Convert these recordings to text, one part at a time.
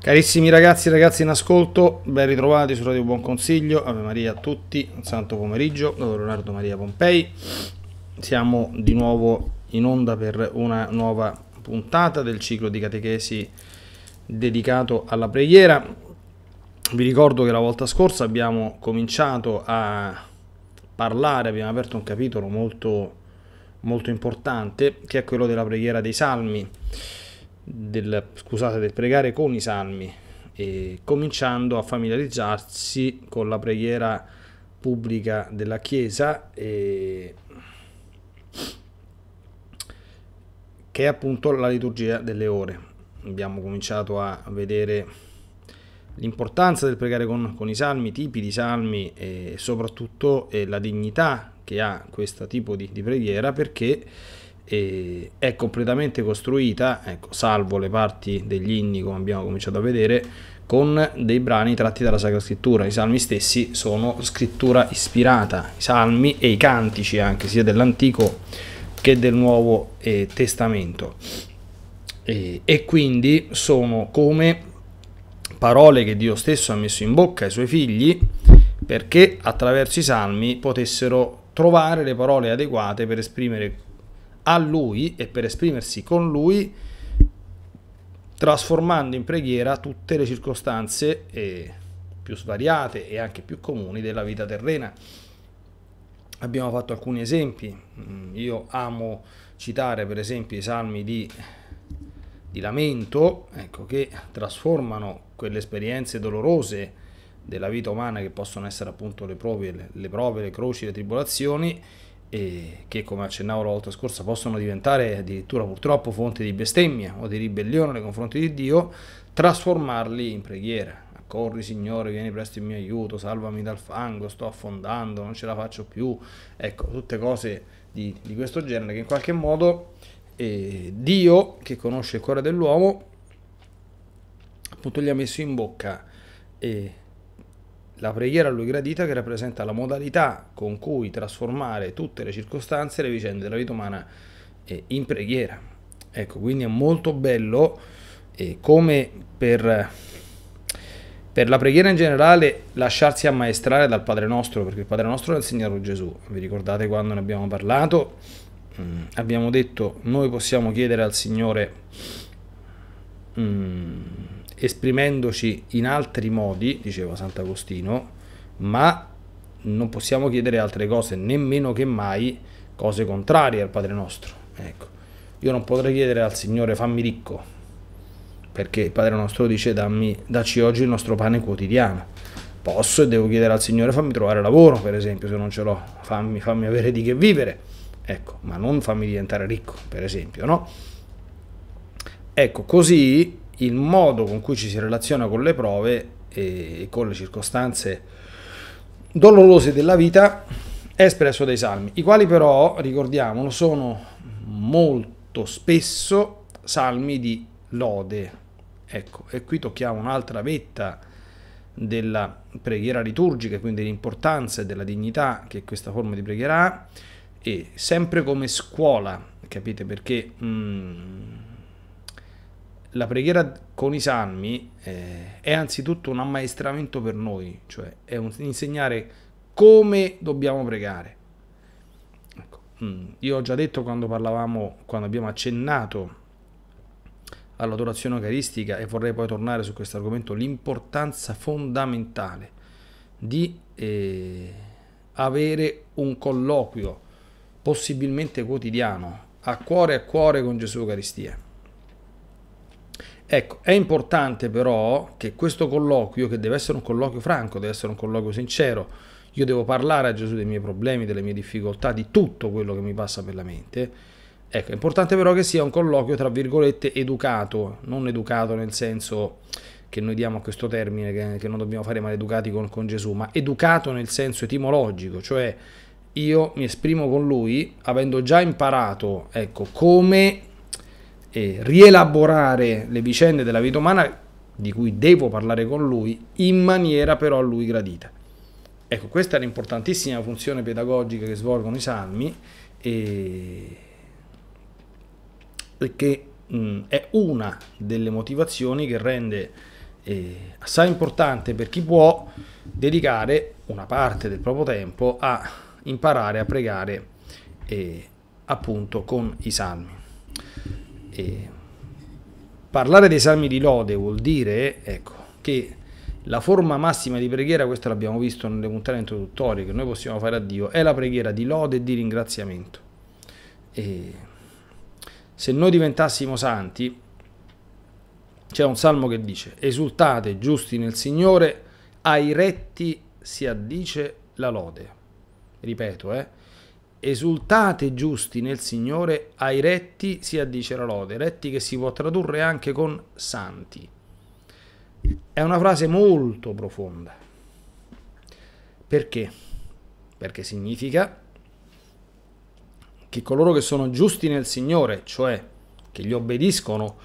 Carissimi ragazzi e ragazze in ascolto, ben ritrovati su Radio Buon Consiglio, Ave Maria a tutti, un santo pomeriggio, da Leonardo Maria Pompei. Siamo di nuovo in onda per una nuova puntata del ciclo di catechesi dedicato alla preghiera. Vi ricordo che la volta scorsa abbiamo cominciato a parlare, abbiamo aperto un capitolo molto, molto importante che è quello della preghiera dei salmi del, scusate, del pregare con i salmi, e cominciando a familiarizzarsi con la preghiera pubblica della Chiesa e che è appunto la liturgia delle ore. Abbiamo cominciato a vedere l'importanza del pregare con, con i salmi, i tipi di salmi e soprattutto eh, la dignità che ha questo tipo di, di preghiera perché e è completamente costruita, ecco, salvo le parti degli inni come abbiamo cominciato a vedere, con dei brani tratti dalla Sacra Scrittura. I salmi stessi sono scrittura ispirata, i salmi e i cantici anche, sia dell'Antico che del Nuovo eh, Testamento. E, e quindi sono come parole che Dio stesso ha messo in bocca ai suoi figli perché attraverso i salmi potessero trovare le parole adeguate per esprimere a lui e per esprimersi con lui, trasformando in preghiera tutte le circostanze eh, più svariate e anche più comuni della vita terrena. Abbiamo fatto alcuni esempi, mm, io amo citare per esempio i salmi di, di lamento, ecco, che trasformano quelle esperienze dolorose della vita umana che possono essere appunto le prove, le, le, prove, le croci, le tribolazioni eh, che come accennavo la volta scorsa possono diventare addirittura purtroppo fonte di bestemmia o di ribellione nei confronti di Dio, trasformarli in preghiera. Corri Signore, vieni presto in mio aiuto, salvami dal fango, sto affondando, non ce la faccio più. Ecco, tutte cose di, di questo genere che in qualche modo eh, Dio, che conosce il cuore dell'uomo, appunto gli ha messo in bocca. Eh, la preghiera a lui gradita che rappresenta la modalità con cui trasformare tutte le circostanze e le vicende della vita umana eh, in preghiera. Ecco, quindi è molto bello eh, come per, per, la preghiera in generale lasciarsi ammaestrare dal Padre Nostro, perché il Padre Nostro è il Signore Gesù. Vi ricordate quando ne abbiamo parlato? Mm, abbiamo detto noi possiamo chiedere al Signore... Mm, esprimendoci in altri modi, diceva Sant'Agostino, ma non possiamo chiedere altre cose, nemmeno che mai cose contrarie al Padre nostro. Ecco, io non potrei chiedere al Signore fammi ricco, perché il Padre nostro dice dammi, dacci oggi il nostro pane quotidiano. Posso e devo chiedere al Signore fammi trovare lavoro, per esempio, se non ce l'ho, fammi, fammi avere di che vivere, ecco, ma non fammi diventare ricco, per esempio, no? Ecco, così il modo con cui ci si relaziona con le prove e con le circostanze dolorose della vita è espresso dai salmi, i quali però, ricordiamolo, sono molto spesso salmi di lode. Ecco, e qui tocchiamo un'altra vetta della preghiera liturgica, quindi l'importanza e della dignità che questa forma di preghiera ha, e sempre come scuola, capite perché... Mm, la preghiera con i salmi eh, è anzitutto un ammaestramento per noi, cioè è un insegnare come dobbiamo pregare. Ecco. Mm. Io ho già detto quando parlavamo, quando abbiamo accennato all'adorazione eucaristica e vorrei poi tornare su questo argomento, l'importanza fondamentale di eh, avere un colloquio possibilmente quotidiano a cuore a cuore con Gesù Eucaristia. Ecco, è importante però che questo colloquio, che deve essere un colloquio franco, deve essere un colloquio sincero, io devo parlare a Gesù dei miei problemi, delle mie difficoltà, di tutto quello che mi passa per la mente. Ecco, è importante però che sia un colloquio, tra virgolette, educato, non educato nel senso che noi diamo a questo termine, che, che non dobbiamo fare maleducati con, con Gesù, ma educato nel senso etimologico, cioè io mi esprimo con lui avendo già imparato, ecco, come eh, rielaborare le vicende della vita umana di cui devo parlare con lui in maniera però a lui gradita. Ecco, questa è l'importantissima funzione pedagogica che svolgono i salmi e, e che mh, è una delle motivazioni che rende eh, assai importante per chi può dedicare una parte del proprio tempo a imparare a pregare eh, appunto con i salmi. E parlare dei salmi di lode vuol dire ecco, che la forma massima di preghiera, questo l'abbiamo visto nelle puntate introduttorie, che noi possiamo fare a Dio, è la preghiera di lode e di ringraziamento. E se noi diventassimo santi, c'è un salmo che dice, esultate giusti nel Signore, ai retti si addice la lode. Ripeto, eh? esultate giusti nel Signore, ai retti si addice la lode, retti che si può tradurre anche con santi. È una frase molto profonda. Perché? Perché significa che coloro che sono giusti nel Signore, cioè che gli obbediscono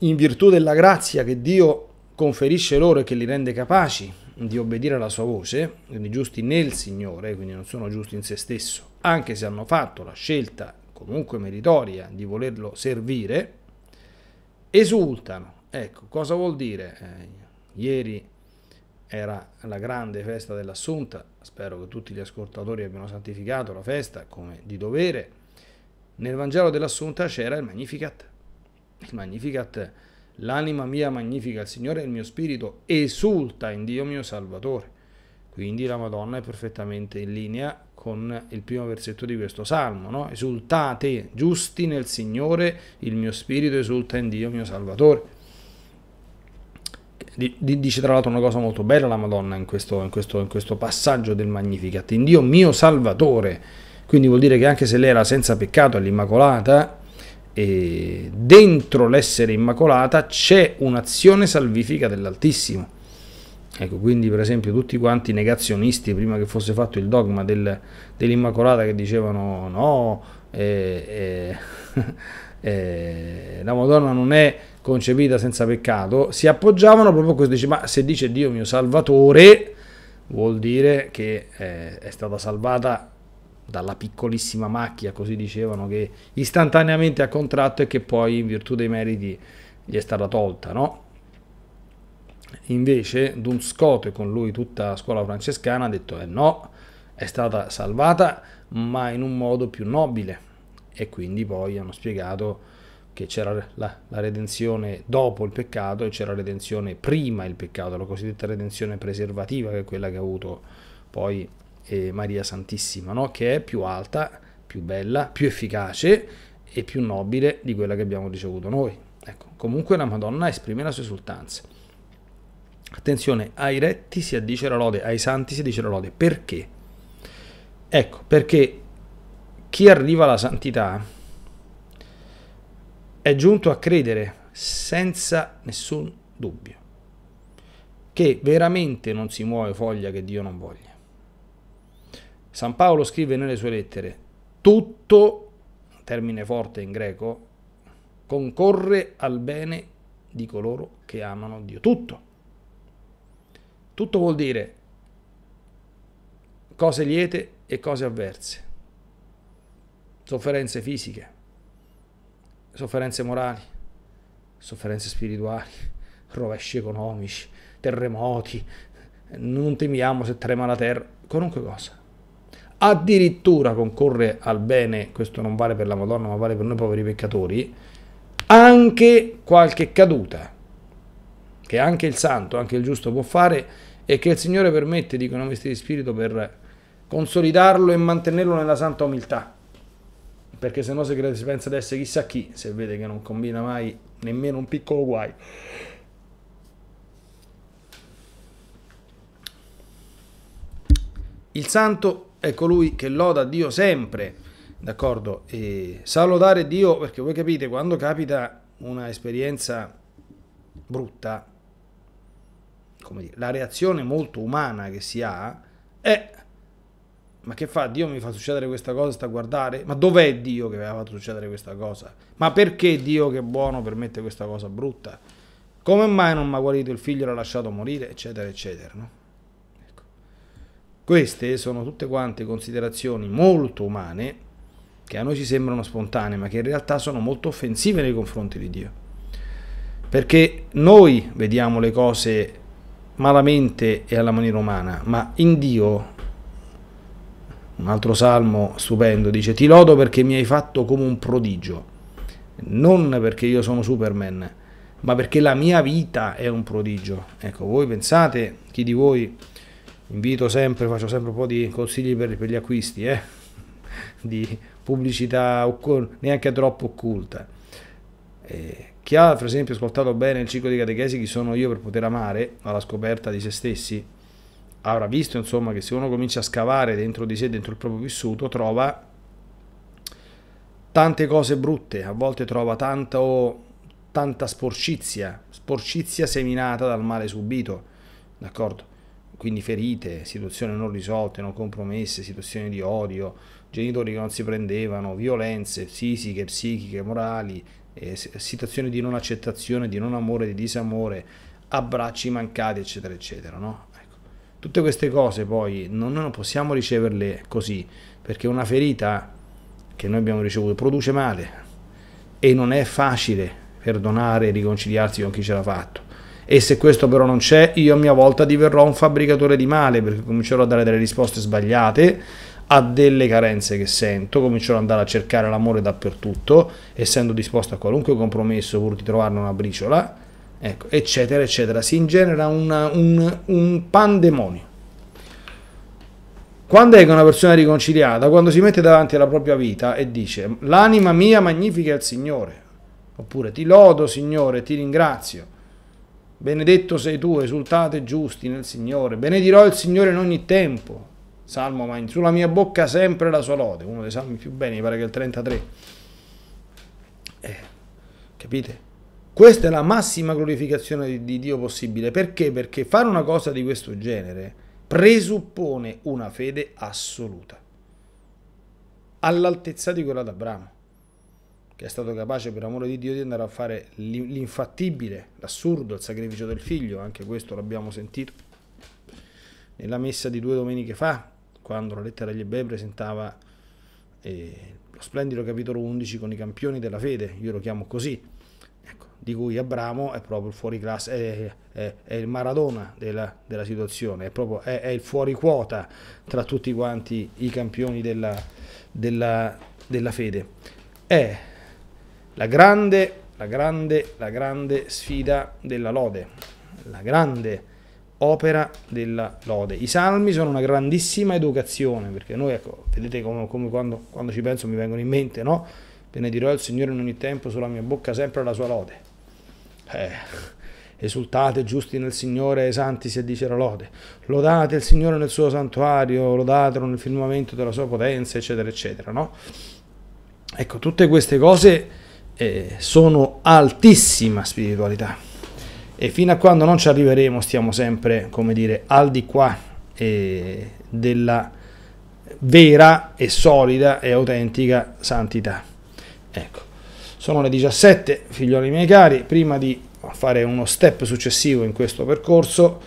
in virtù della grazia che Dio conferisce loro e che li rende capaci di obbedire alla sua voce, quindi giusti nel Signore, quindi non sono giusti in se stesso, anche se hanno fatto la scelta comunque meritoria di volerlo servire, esultano. Ecco, cosa vuol dire? Eh, ieri era la grande festa dell'Assunta, spero che tutti gli ascoltatori abbiano santificato la festa come di dovere. Nel Vangelo dell'Assunta c'era il Magnificat. Il Magnificat L'anima mia magnifica il Signore e il mio spirito esulta in Dio mio Salvatore. Quindi la Madonna è perfettamente in linea con il primo versetto di questo salmo, no? Esultate giusti nel Signore, il mio spirito esulta in Dio mio Salvatore. Dice tra l'altro una cosa molto bella la Madonna in questo, in questo, in questo passaggio del Magnificat, in Dio mio Salvatore. Quindi vuol dire che anche se lei era senza peccato, all'Immacolata, eh, dentro l'essere immacolata c'è un'azione salvifica dell'Altissimo. Ecco, quindi per esempio tutti quanti negazionisti, prima che fosse fatto il dogma del, dell'Immacolata, che dicevano no, eh, eh, eh, la Madonna non è concepita senza peccato, si appoggiavano proprio a questo, dice, ma se dice Dio mio salvatore, vuol dire che eh, è stata salvata dalla piccolissima macchia, così dicevano, che istantaneamente ha contratto e che poi in virtù dei meriti gli è stata tolta, no? Invece Dun Scott e con lui tutta la scuola francescana ha detto eh no, è stata salvata ma in un modo più nobile e quindi poi hanno spiegato che c'era la, la, redenzione dopo il peccato e c'era la redenzione prima il peccato, la cosiddetta redenzione preservativa che è quella che ha avuto poi eh, Maria Santissima, no? che è più alta, più bella, più efficace e più nobile di quella che abbiamo ricevuto noi. Ecco, comunque la Madonna esprime la sua esultanza. Attenzione, ai retti si addice la lode, ai santi si dice la lode. Perché? Ecco, perché chi arriva alla santità è giunto a credere senza nessun dubbio che veramente non si muove foglia che Dio non voglia. San Paolo scrive nelle sue lettere, tutto, termine forte in greco, concorre al bene di coloro che amano Dio. Tutto. Tutto vuol dire cose liete e cose avverse, sofferenze fisiche, sofferenze morali, sofferenze spirituali, rovesci economici, terremoti, non temiamo se trema la terra, qualunque cosa addirittura concorre al bene, questo non vale per la Madonna, ma vale per noi poveri peccatori, anche qualche caduta, che anche il santo, anche il giusto può fare e che il Signore permette, dicono questi di spirito, per consolidarlo e mantenerlo nella santa umiltà. Perché se no si, pensa ad essere chissà chi, se vede che non combina mai nemmeno un piccolo guai. Il santo è colui che loda Dio sempre, d'accordo? E sa lodare Dio perché voi capite, quando capita una esperienza brutta, come dire, la reazione molto umana che si ha è ma che fa? Dio mi fa succedere questa cosa, sta a guardare? Ma dov'è Dio che mi ha fatto succedere questa cosa? Ma perché Dio che è buono permette questa cosa brutta? Come mai non mi ha guarito il figlio e l'ha lasciato morire? Eccetera, eccetera, no? Queste sono tutte quante considerazioni molto umane che a noi ci sembrano spontanee, ma che in realtà sono molto offensive nei confronti di Dio. Perché noi vediamo le cose malamente e alla maniera umana, ma in Dio, un altro salmo stupendo dice, ti lodo perché mi hai fatto come un prodigio, non perché io sono Superman, ma perché la mia vita è un prodigio. Ecco, voi pensate, chi di voi invito sempre, faccio sempre un po' di consigli per, per gli acquisti, eh? di pubblicità neanche troppo occulta. Eh, chi ha, per esempio, ascoltato bene il ciclo di catechesi chi sono io per poter amare, alla scoperta di se stessi, avrà visto insomma che se uno comincia a scavare dentro di sé, dentro il proprio vissuto, trova tante cose brutte, a volte trova tanto, tanta sporcizia, sporcizia seminata dal male subito, d'accordo? quindi ferite, situazioni non risolte, non compromesse, situazioni di odio, genitori che non si prendevano, violenze fisiche, psichiche, morali, eh, situazioni di non accettazione, di non amore, di disamore, abbracci mancati, eccetera, eccetera. No? Ecco. Tutte queste cose poi non, non possiamo riceverle così, perché una ferita che noi abbiamo ricevuto produce male e non è facile perdonare e riconciliarsi con chi ce l'ha fatto e se questo però non c'è io a mia volta diverrò un fabbricatore di male perché comincerò a dare delle risposte sbagliate a delle carenze che sento, comincerò ad andare a cercare l'amore dappertutto, essendo disposto a qualunque compromesso pur di trovarne una briciola, ecco, eccetera, eccetera. Si ingenera una, un, un pandemonio. Quando è che una persona è riconciliata? Quando si mette davanti alla propria vita e dice l'anima mia magnifica il Signore, oppure ti lodo Signore, ti ringrazio Benedetto sei tu, esultate giusti nel Signore. Benedirò il Signore in ogni tempo. Salmo Magni, sulla mia bocca sempre la sua lode. Uno dei salmi più belli, mi pare che il 33. Eh, capite? Questa è la massima glorificazione di, di Dio possibile. Perché? Perché fare una cosa di questo genere presuppone una fede assoluta, all'altezza di quella d'Abramo che è stato capace per amore di Dio di andare a fare l'infattibile, l'assurdo, il sacrificio del figlio, anche questo l'abbiamo sentito nella messa di due domeniche fa, quando la lettera agli ebrei presentava eh, lo splendido capitolo 11 con i campioni della fede, io lo chiamo così, ecco, di cui Abramo è proprio il fuori classe, è, è, è il Maradona della, della situazione, è, proprio, è, il fuori quota tra tutti quanti i campioni della, della, della fede. È la grande, la grande, la grande sfida della lode, la grande opera della lode. I salmi sono una grandissima educazione, perché noi, ecco, vedete come, come quando, quando, ci penso mi vengono in mente, no? Benedirò il Signore in ogni tempo, sulla mia bocca sempre la sua lode. Eh, esultate giusti nel Signore, santi se dice la lode, lodate il Signore nel suo santuario, lodatelo nel firmamento della sua potenza, eccetera, eccetera, no? Ecco, tutte queste cose eh, sono altissima spiritualità. E fino a quando non ci arriveremo stiamo sempre, come dire, al di qua eh, della vera e solida e autentica santità. Ecco, sono le 17, figlioli miei cari, prima di fare uno step successivo in questo percorso,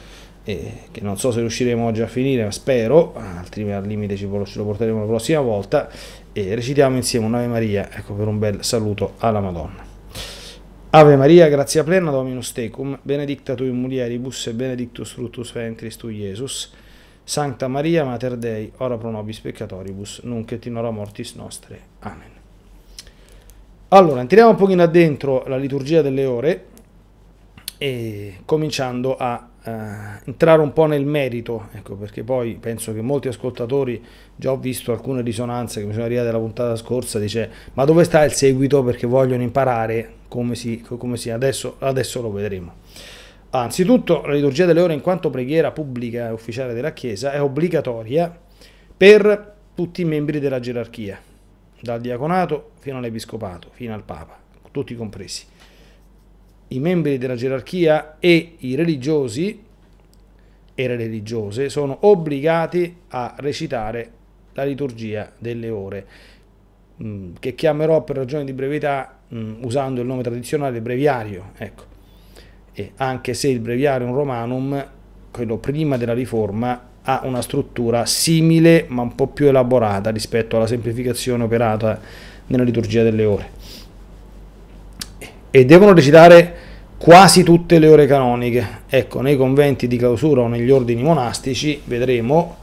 eh, che non so se riusciremo oggi a finire, spero, altrimenti al limite ce lo porteremo la prossima volta, e recitiamo insieme un'Ave Maria, ecco per un bel saluto alla Madonna. Ave Maria, grazia plena, Dominus tecum, benedicta tu in mulieribus e benedictus fructus ventris tu, Jesus. Santa Maria, Mater Dei, ora pro nobis peccatoribus, nunc et in ora mortis nostre. Amen. Allora, entriamo un pochino dentro la liturgia delle ore e cominciando a eh, entrare un po' nel merito, ecco, perché poi penso che molti ascoltatori, già ho visto alcune risonanze che mi sono arrivate dalla puntata scorsa, dice ma dove sta il seguito perché vogliono imparare come si, come si adesso, adesso lo vedremo. Anzitutto la liturgia delle ore in quanto preghiera pubblica e ufficiale della Chiesa è obbligatoria per tutti i membri della gerarchia, dal diaconato fino all'episcopato, fino al Papa, tutti compresi i membri della gerarchia e i religiosi e le religiose sono obbligati a recitare la liturgia delle ore, mm, che chiamerò per ragioni di brevità, mm, usando il nome tradizionale, breviario, ecco. e anche se il breviarium romanum, quello prima della riforma, ha una struttura simile ma un po' più elaborata rispetto alla semplificazione operata nella liturgia delle ore e devono recitare quasi tutte le ore canoniche. Ecco, nei conventi di clausura o negli ordini monastici vedremo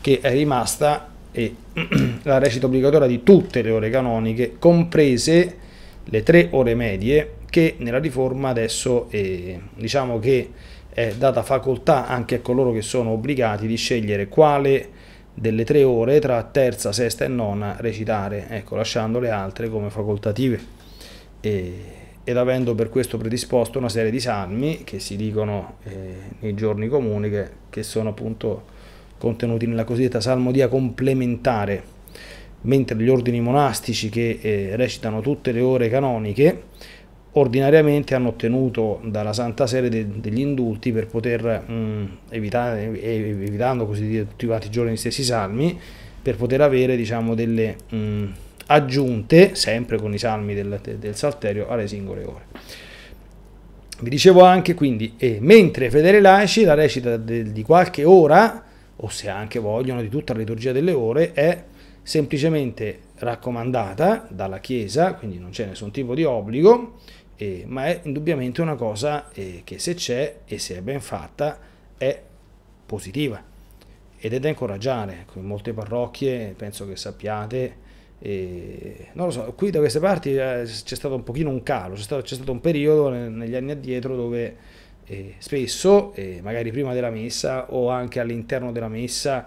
che è rimasta eh, la recita obbligatoria di tutte le ore canoniche, comprese le tre ore medie, che nella riforma adesso eh, diciamo che è data facoltà anche a coloro che sono obbligati di scegliere quale delle tre ore tra terza, sesta e nona recitare, ecco, lasciando le altre come facoltative. E ed avendo per questo predisposto una serie di salmi che si dicono eh, nei giorni comuni che, che, sono appunto contenuti nella cosiddetta salmodia complementare, mentre gli ordini monastici che eh, recitano tutte le ore canoniche ordinariamente hanno ottenuto dalla Santa Sede de, degli indulti per poter mh, mm, evitare, evitando così dire tutti quanti i giorni gli stessi salmi, per poter avere diciamo delle... Mh, mm, aggiunte, sempre con i salmi del, del Salterio, alle singole ore. Vi dicevo anche quindi, eh, mentre fedeli laici la recita de, di qualche ora, o se anche vogliono di tutta la liturgia delle ore, è semplicemente raccomandata dalla Chiesa, quindi non c'è nessun tipo di obbligo, eh, ma è indubbiamente una cosa eh, che se c'è e se è ben fatta è positiva ed è da incoraggiare. Ecco, in molte parrocchie, penso che sappiate, e non lo so, qui da queste parti eh, c'è stato un pochino un calo, c'è stato, stato, un periodo negli anni addietro dove eh, spesso, eh, magari prima della messa o anche all'interno della messa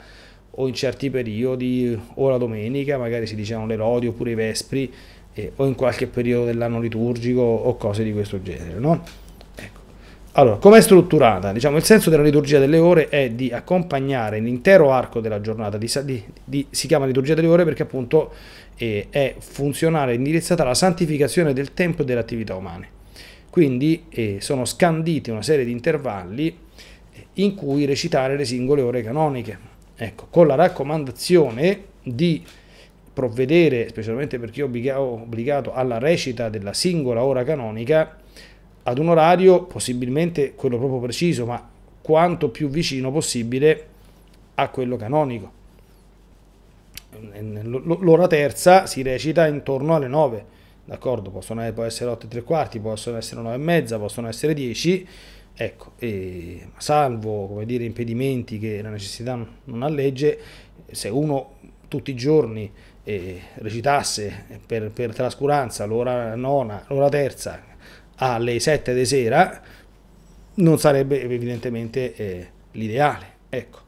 o in certi periodi o la domenica, magari si dicevano le lodi oppure i vespri eh, o in qualche periodo dell'anno liturgico o cose di questo genere, no? Ecco. Allora, com'è strutturata? Diciamo, il senso della liturgia delle ore è di accompagnare l'intero arco della giornata, di, di, di, si chiama liturgia delle ore perché appunto e è funzionale e indirizzata alla santificazione del tempo e delle attività umane. Quindi eh, sono scanditi una serie di intervalli eh, in cui recitare le singole ore canoniche. Ecco, con la raccomandazione di provvedere, specialmente per chi è obbligato alla recita della singola ora canonica, ad un orario, possibilmente quello proprio preciso, ma quanto più vicino possibile a quello canonico l'ora terza si recita intorno alle 9, d'accordo? Possono, può essere 8 e tre quarti, possono essere 9 e mezza, possono essere 10, ecco, e salvo, come dire, impedimenti che la necessità non ha legge, se uno tutti i giorni eh, recitasse per, per trascuranza l'ora nona, l'ora terza alle 7 di sera, non sarebbe evidentemente eh, l'ideale, ecco.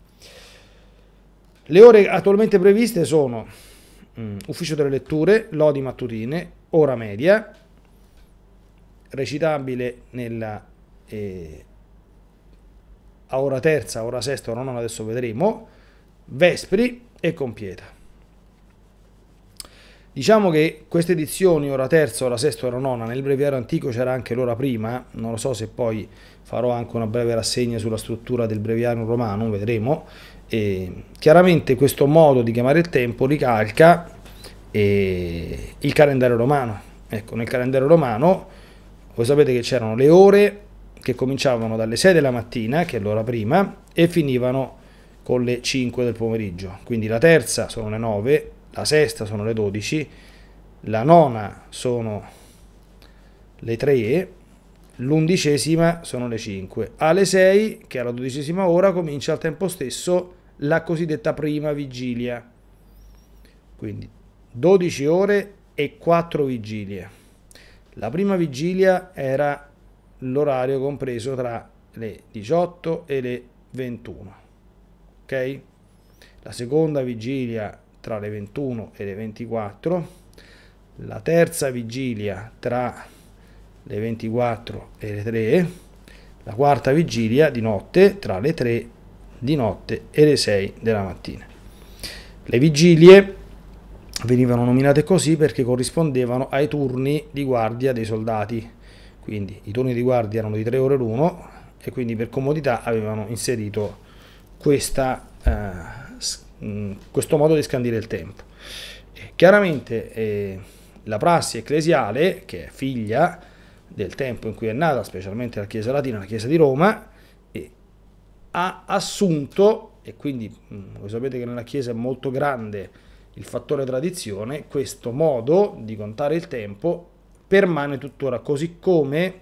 Le ore attualmente previste sono um, Ufficio delle letture, lodi mattutine, ora media, recitabile nella, eh, a ora terza, ora sesta, ora nona, adesso vedremo, vespri e compieta. Diciamo che queste edizioni, ora terza, ora sesta, ora nona, nel breviario antico c'era anche l'ora prima, non lo so se poi farò anche una breve rassegna sulla struttura del breviario romano, vedremo, e chiaramente questo modo di chiamare il tempo ricalca eh, il calendario romano. Ecco, nel calendario romano voi sapete che c'erano le ore che cominciavano dalle 6 della mattina, che è l'ora prima, e finivano con le 5 del pomeriggio. Quindi la terza sono le 9, la sesta sono le 12, la nona sono le 3, l'undicesima sono le 5. Alle 6, che è la dodicesima ora, comincia al tempo stesso la cosiddetta prima vigilia. Quindi 12 ore e 4 vigilie. La prima vigilia era l'orario compreso tra le 18 e le 21. Ok? La seconda vigilia tra le 21 e le 24. La terza vigilia tra le 24 e le 3. La quarta vigilia di notte tra le 3 e le 4 di notte e le 6 della mattina. Le vigilie venivano nominate così perché corrispondevano ai turni di guardia dei soldati. Quindi i turni di guardia erano di 3 ore l'uno e quindi per comodità avevano inserito questa, eh, mm, questo modo di scandire il tempo. Chiaramente eh, la prassi ecclesiale, che è figlia del tempo in cui è nata, specialmente la Chiesa Latina, la Chiesa di Roma, ha assunto, e quindi mm, voi sapete che nella Chiesa è molto grande il fattore tradizione, questo modo di contare il tempo permane tuttora, così come,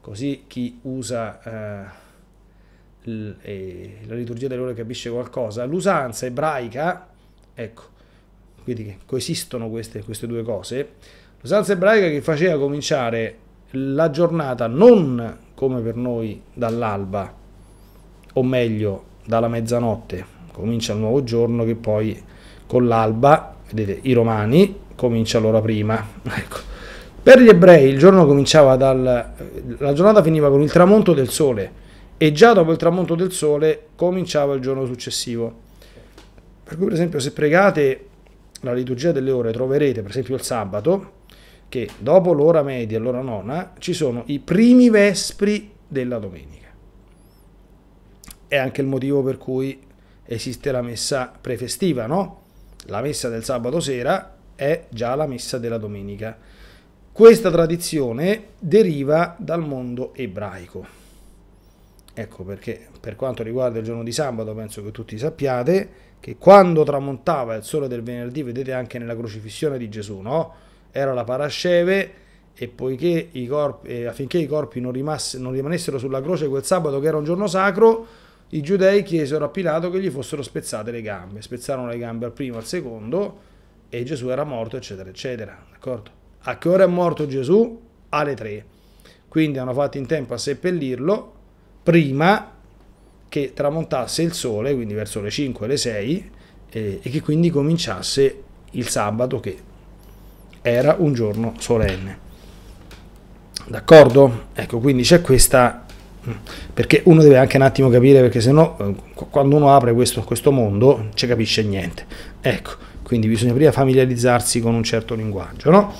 così chi usa... Eh, la liturgia delle ore capisce qualcosa, l'usanza ebraica, ecco, quindi che coesistono queste, queste due cose, l'usanza ebraica che faceva cominciare la giornata non come per noi dall'alba, o meglio dalla mezzanotte comincia il nuovo giorno che poi con l'alba, vedete, i romani comincia l'ora prima. Ecco. Per gli ebrei il giorno cominciava dal... la giornata finiva con il tramonto del sole e già dopo il tramonto del sole cominciava il giorno successivo. Per cui per esempio se pregate la liturgia delle ore troverete per esempio il sabato che dopo l'ora media e l'ora nona ci sono i primi vespri della domenica è anche il motivo per cui esiste la messa prefestiva, no? La messa del sabato sera è già la messa della domenica. Questa tradizione deriva dal mondo ebraico. Ecco perché per quanto riguarda il giorno di sabato penso che tutti sappiate che quando tramontava il sole del venerdì, vedete anche nella crocifissione di Gesù, no? Era la parasceve e poiché i corpi, affinché i corpi non, rimasse, non rimanessero sulla croce quel sabato che era un giorno sacro, i giudei chiesero a Pilato che gli fossero spezzate le gambe, spezzarono le gambe al primo, al secondo e Gesù era morto, eccetera, eccetera. D'accordo? A che ora è morto Gesù? Alle tre. Quindi hanno fatto in tempo a seppellirlo prima che tramontasse il sole, quindi verso le 5, le 6, e che quindi cominciasse il sabato che era un giorno solenne. D'accordo? Ecco, quindi c'è questa perché uno deve anche un attimo capire perché se no eh, quando uno apre questo, questo mondo non ci capisce niente ecco quindi bisogna prima familiarizzarsi con un certo linguaggio no?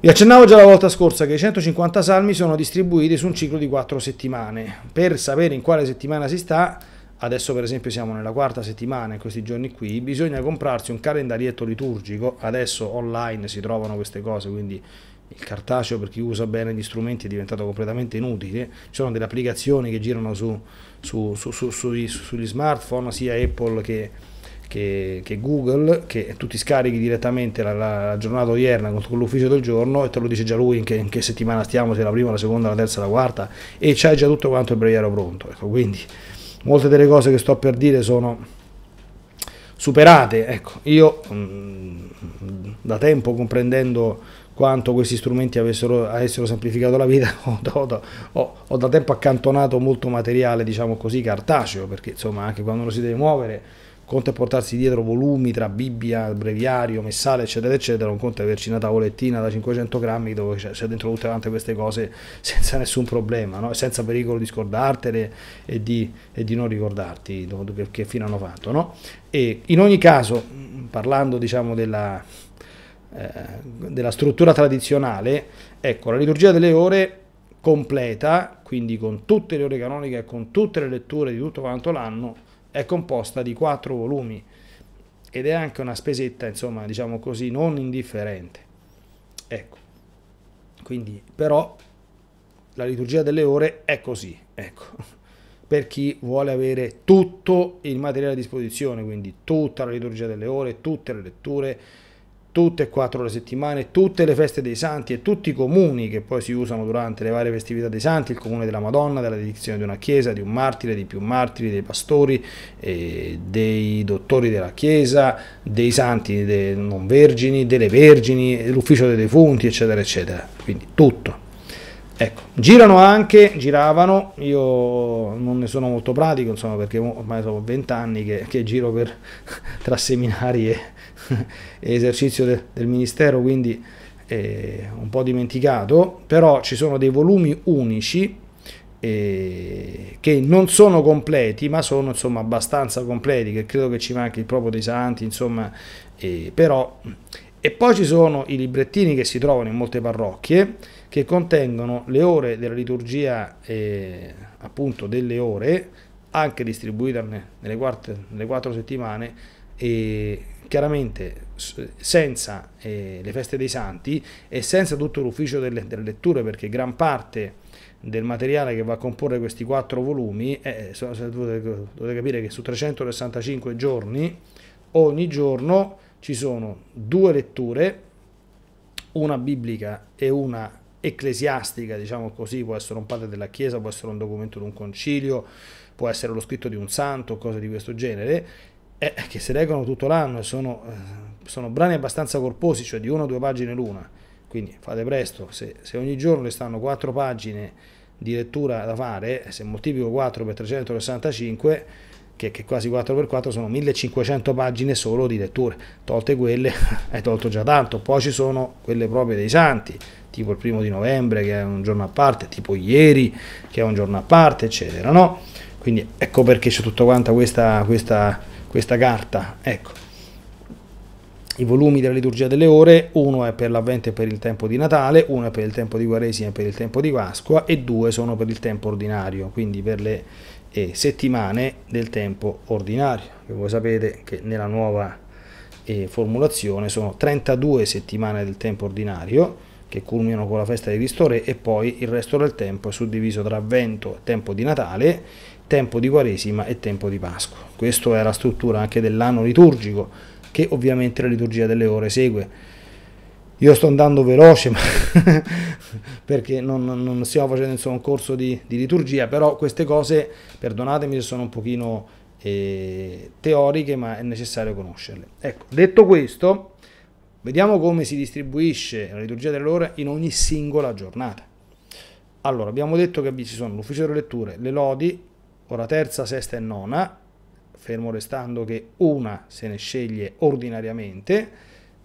Vi accennavo già la volta scorsa che i 150 salmi sono distribuiti su un ciclo di 4 settimane. Per sapere in quale settimana si sta, adesso per esempio siamo nella quarta settimana in questi giorni qui, bisogna comprarsi un calendarietto liturgico. Adesso online si trovano queste cose, quindi il cartaceo per chi usa bene gli strumenti è diventato completamente inutile, ci sono delle applicazioni che girano su, su, su, su, su, sui, sugli smartphone sia Apple che, che, che, Google, che tu ti scarichi direttamente la, la giornata odierna con, con, l'ufficio del giorno e te lo dice già lui in che, in che, settimana stiamo, se la prima, la seconda, la terza, la quarta, e c'hai già tutto quanto il breviario pronto. Ecco, quindi molte delle cose che sto per dire sono superate. Ecco, io mm, da tempo comprendendo quanto questi strumenti avessero, avessero semplificato la vita, ho, ho, ho, ho, da tempo accantonato molto materiale, diciamo così, cartaceo, perché insomma anche quando uno si deve muovere conto portarsi dietro volumi tra Bibbia, breviario, messale, eccetera, eccetera, un conto averci una tavolettina da 500 grammi dove c'è, dentro tutte quante queste cose senza nessun problema, no? senza pericolo di scordartele e di, e di non ricordarti che fino hanno fatto. No? E in ogni caso, mm, parlando diciamo della, eh, della struttura tradizionale, ecco, la liturgia delle ore completa, quindi con tutte le ore canoniche e con tutte le letture di tutto quanto l'anno, è composta di quattro volumi ed è anche una spesetta, insomma, diciamo così, non indifferente. Ecco. Quindi, però, la liturgia delle ore è così, ecco. Per chi vuole avere tutto il materiale a disposizione, quindi tutta la liturgia delle ore, tutte le letture, tutte e quattro le settimane, tutte le feste dei santi e tutti i comuni che poi si usano durante le varie festività dei santi, il comune della Madonna, della dedizione di una chiesa, di un martire, di più martiri, dei pastori, eh, dei dottori della chiesa, dei santi dei non vergini, delle vergini, l'ufficio dei defunti, eccetera, eccetera. Quindi tutto. Ecco, girano anche, giravano, io non ne sono molto pratico, insomma, perché ormai sono vent'anni che, che giro per, tra seminari e eh, esercizio de, del ministero, quindi eh, un po' dimenticato, però ci sono dei volumi unici eh, che non sono completi, ma sono insomma abbastanza completi, che credo che ci manchi il proprio dei santi, insomma, eh, però... E poi ci sono i librettini che si trovano in molte parrocchie, che contengono le ore della liturgia, eh, appunto delle ore, anche distribuite nelle, quattro, nelle quattro settimane, e chiaramente senza eh, le feste dei santi e senza tutto l'ufficio delle, delle, letture perché gran parte del materiale che va a comporre questi quattro volumi eh, so, dovete, dovete capire che su 365 giorni ogni giorno ci sono due letture una biblica e una ecclesiastica diciamo così può essere un padre della chiesa può essere un documento di un concilio può essere lo scritto di un santo cose di questo genere eh, che si leggono tutto l'anno e sono, eh, sono, brani abbastanza corposi, cioè di una o due pagine l'una. Quindi fate presto, se, se ogni giorno le stanno 4 pagine di lettura da fare, se moltiplico 4 per 365, che, che, quasi 4x4 sono 1500 pagine solo di letture, tolte quelle hai tolto già tanto, poi ci sono quelle proprie dei santi, tipo il primo di novembre che è un giorno a parte, tipo ieri che è un giorno a parte, eccetera, no? Quindi ecco perché c'è tutta quanta questa, questa questa carta. Ecco, i volumi della liturgia delle ore, uno è per l'avvento e per il tempo di Natale, uno è per il tempo di Quaresima e per il tempo di Pasqua e due sono per il tempo ordinario, quindi per le eh, settimane del tempo ordinario, che voi sapete che nella nuova eh, formulazione sono 32 settimane del tempo ordinario che culminano con la festa di Cristo Re e poi il resto del tempo è suddiviso tra avvento e tempo di Natale tempo di Quaresima e tempo di Pasqua. Questa è la struttura anche dell'anno liturgico che ovviamente la liturgia delle ore segue. Io sto andando veloce ma perché non, non, stiamo facendo insomma, un corso di, di, liturgia, però queste cose, perdonatemi se sono un pochino eh, teoriche, ma è necessario conoscerle. Ecco, detto questo, vediamo come si distribuisce la liturgia delle ore in ogni singola giornata. Allora, abbiamo detto che ci sono l'ufficio delle letture, le lodi, ora terza, sesta e nona, fermo restando che una se ne sceglie ordinariamente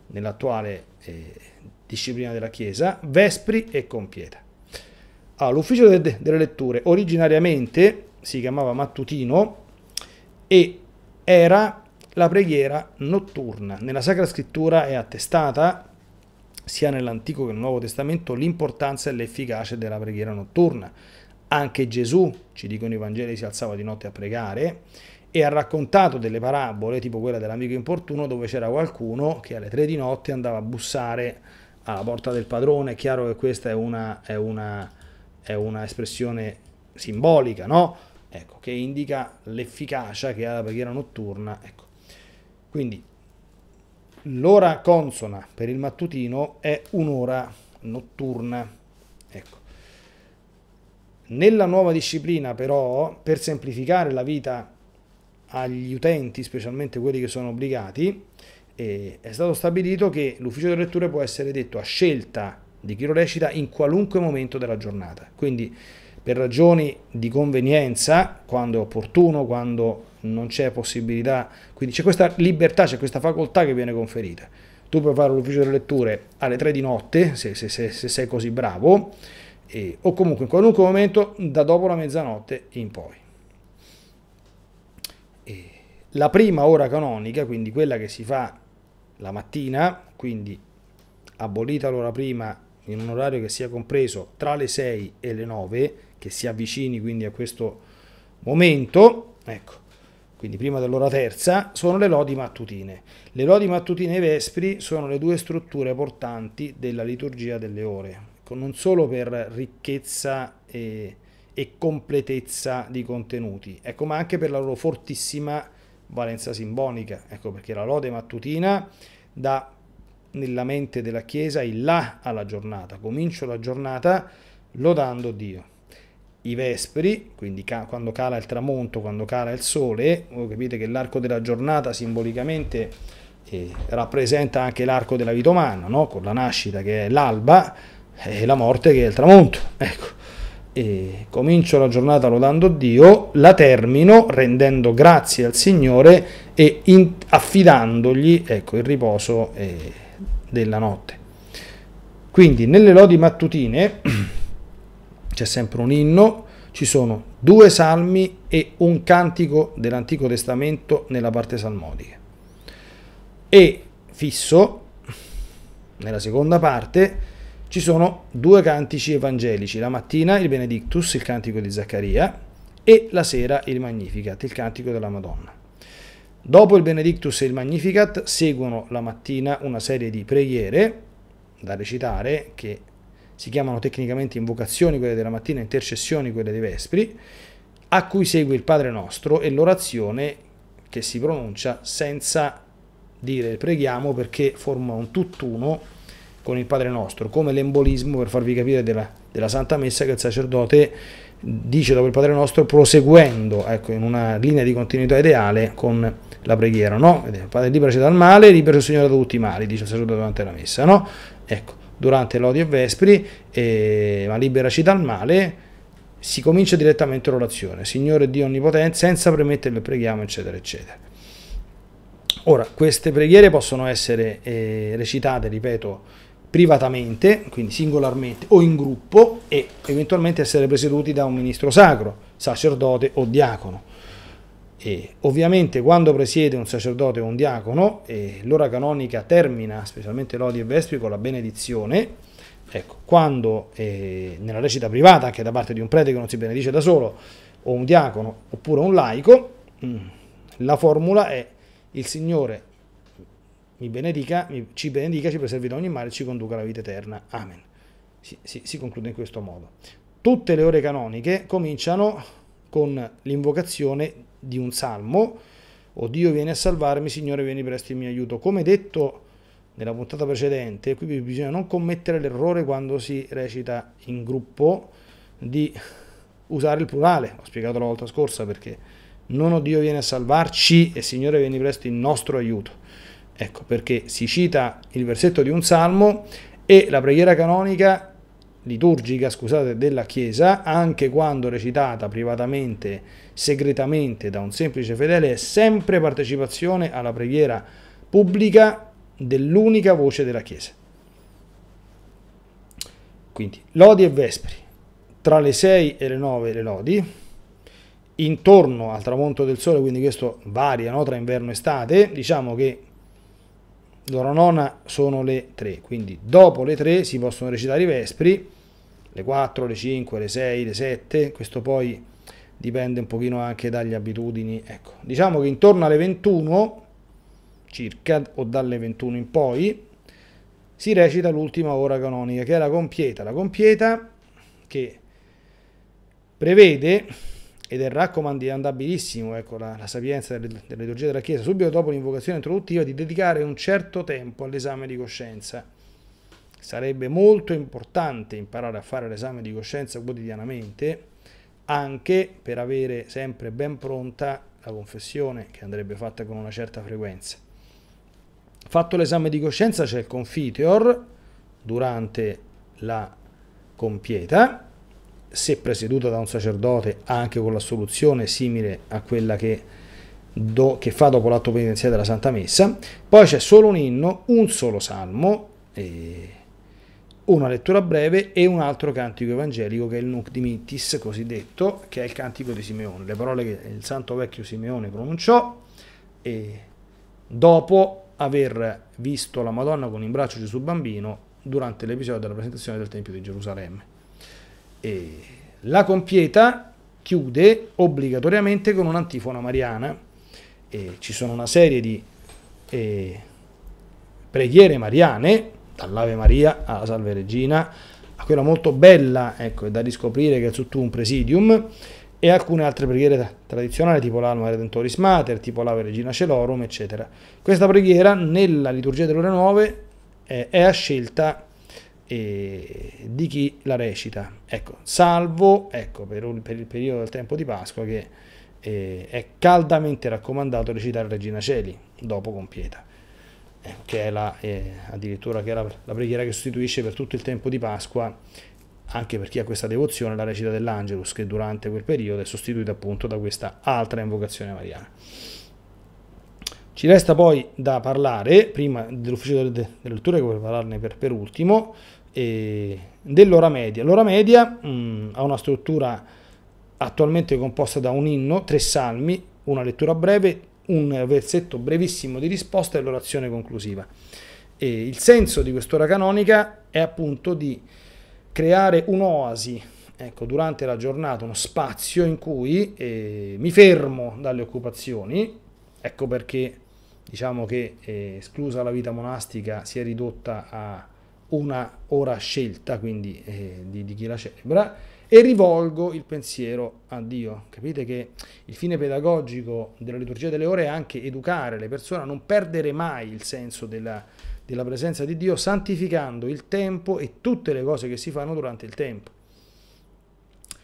nell'attuale eh, disciplina della Chiesa, Vespri e Compieta. Ah, l'ufficio de delle letture originariamente si chiamava Mattutino e era la preghiera notturna. Nella Sacra Scrittura è attestata, sia nell'Antico che nel Nuovo Testamento, l'importanza e l'efficacia della preghiera notturna anche Gesù, ci dicono i Vangeli, si alzava di notte a pregare e ha raccontato delle parabole, tipo quella dell'amico importuno, dove c'era qualcuno che alle tre di notte andava a bussare alla porta del padrone. È chiaro che questa è una, è una, è una espressione simbolica, no? Ecco, che indica l'efficacia che ha la preghiera notturna. Ecco. Quindi l'ora consona per il mattutino è un'ora notturna. Nella nuova disciplina però, per semplificare la vita agli utenti, specialmente quelli che sono obbligati, eh, è stato stabilito che l'ufficio delle letture può essere detto a scelta di chi lo recita in qualunque momento della giornata. Quindi per ragioni di convenienza, quando è opportuno, quando non c'è possibilità, quindi c'è questa libertà, c'è questa facoltà che viene conferita. Tu puoi fare l'ufficio delle letture alle 3 di notte, se, se, se, se sei così bravo, e, o comunque in qualunque momento da dopo la mezzanotte in poi. E la prima ora canonica, quindi quella che si fa la mattina, quindi abolita l'ora prima in un orario che sia compreso tra le 6 e le 9, che si avvicini quindi a questo momento, ecco, quindi prima dell'ora terza, sono le lodi mattutine. Le lodi mattutine e vespri sono le due strutture portanti della liturgia delle ore, ecco, non solo per ricchezza e, e completezza di contenuti, ecco, ma anche per la loro fortissima valenza simbolica, ecco perché la lode mattutina dà nella mente della Chiesa il là alla giornata, comincio la giornata lodando Dio. I vesperi, quindi ca- quando cala il tramonto, quando cala il sole, voi capite che l'arco della giornata simbolicamente eh, rappresenta anche l'arco della vita umana, no? con la nascita che è l'alba, è eh, la morte che è il tramonto. Ecco. E comincio la giornata lodando Dio, la termino rendendo grazie al Signore e in, affidandogli ecco, il riposo eh, della notte. Quindi nelle lodi mattutine c'è sempre un inno, ci sono due salmi e un cantico dell'Antico Testamento nella parte salmodica. E fisso, nella seconda parte, ci sono due cantici evangelici, la mattina il Benedictus, il cantico di Zaccaria, e la sera il Magnificat, il cantico della Madonna. Dopo il Benedictus e il Magnificat seguono la mattina una serie di preghiere da recitare, che si chiamano tecnicamente invocazioni quelle della mattina, intercessioni quelle dei Vespri, a cui segue il Padre nostro e l'orazione che si pronuncia senza dire preghiamo perché forma un tutt'uno con il Padre nostro, come l'embolismo per farvi capire della, della Santa Messa che il sacerdote dice dopo il Padre nostro proseguendo ecco, in una linea di continuità ideale con la preghiera, no? Padre liberaci dal male, libera il Signore da tutti i mali, dice il sacerdote durante la Messa, no? Ecco, durante l'odio e vespri, eh, ma liberaci dal male, si comincia direttamente l'orazione, Signore Dio Onnipotente, senza premetterle preghiamo, eccetera, eccetera. Ora, queste preghiere possono essere eh, recitate, ripeto, privatamente, quindi singolarmente o in gruppo e eventualmente essere presieduti da un ministro sacro, sacerdote o diacono. E ovviamente quando presiede un sacerdote o un diacono l'ora canonica termina, specialmente l'odio e vespi, con la benedizione. Ecco, quando eh, nella recita privata, anche da parte di un prete che non si benedice da solo, o un diacono oppure un laico, mm, la formula è il Signore mi benedica, ci benedica, ci preservi da ogni male e ci conduca alla vita eterna. Amen. Si, si, si conclude in questo modo. Tutte le ore canoniche cominciano con l'invocazione di un salmo, o Dio vieni a salvarmi, Signore vieni presto in mio aiuto. Come detto nella puntata precedente, qui bisogna non commettere l'errore quando si recita in gruppo di usare il plurale, ho spiegato la volta scorsa perché non o Dio viene a salvarci e Signore vieni presto in nostro aiuto. Ecco perché si cita il versetto di un salmo e la preghiera canonica liturgica, scusate, della Chiesa, anche quando recitata privatamente, segretamente da un semplice fedele, è sempre partecipazione alla preghiera pubblica dell'unica voce della Chiesa. Quindi, lodi e vespri, tra le 6 e le 9 le lodi, intorno al tramonto del sole, quindi questo varia no? tra inverno e estate, diciamo che l'ora nona sono le 3, quindi dopo le 3 si possono recitare i vespri, le 4, le 5, le 6, le 7, questo poi dipende un pochino anche dagli abitudini. Ecco, diciamo che intorno alle 21 circa o dalle 21 in poi si recita l'ultima ora canonica che è la compieta, la compieta che prevede ed è raccomandabilissimo ecco, la, la sapienza delle, delle liturgie della Chiesa, subito dopo l'invocazione introduttiva, di dedicare un certo tempo all'esame di coscienza. Sarebbe molto importante imparare a fare l'esame di coscienza quotidianamente, anche per avere sempre ben pronta la confessione che andrebbe fatta con una certa frequenza. Fatto l'esame di coscienza c'è il confiteor durante la compieta se presieduta da un sacerdote, anche con l'assoluzione simile a quella che, do, che fa dopo l'atto penitenziario della Santa Messa. Poi c'è solo un inno, un solo salmo, una lettura breve e un altro cantico evangelico che è il Nunc Dimittis cosiddetto, che è il cantico di Simeone, le parole che il santo vecchio Simeone pronunciò dopo aver visto la Madonna con in braccio Gesù bambino durante l'episodio della presentazione del Tempio di Gerusalemme. E la compieta chiude obbligatoriamente con un'antifona mariana. E ci sono una serie di eh, preghiere mariane, dall'Ave Maria alla Salve Regina, a quella molto bella, ecco, è da riscoprire che è su tu un presidium, e alcune altre preghiere tradizionali, tipo l'Alma Redentoris Mater, tipo l'Ave Regina Celorum, eccetera. Questa preghiera nella liturgia delle ore 9 eh, è a scelta di chi la recita. Ecco, salvo ecco, per, un, per, il periodo del tempo di Pasqua che eh, è caldamente raccomandato recitare Regina Celi dopo Compieta, eh, che è la, eh, addirittura che è la, la, preghiera che sostituisce per tutto il tempo di Pasqua, anche per chi ha questa devozione, la recita dell'Angelus, che durante quel periodo è sostituita appunto da questa altra invocazione mariana. Ci resta poi da parlare, prima dell'ufficio delle letture, che voglio parlarne per, per ultimo, dell'ora media. L'ora media mh, mm, ha una struttura attualmente composta da un inno, tre salmi, una lettura breve, un versetto brevissimo di risposta e l'orazione conclusiva. E il senso di quest'ora canonica è appunto di creare un'oasi ecco, durante la giornata, uno spazio in cui eh, mi fermo dalle occupazioni, ecco perché diciamo che eh, esclusa la vita monastica si è ridotta a una ora scelta, quindi eh, di, di chi la celebra, e rivolgo il pensiero a Dio. Capite che il fine pedagogico della liturgia delle ore è anche educare le persone a non perdere mai il senso della, della presenza di Dio, santificando il tempo e tutte le cose che si fanno durante il tempo.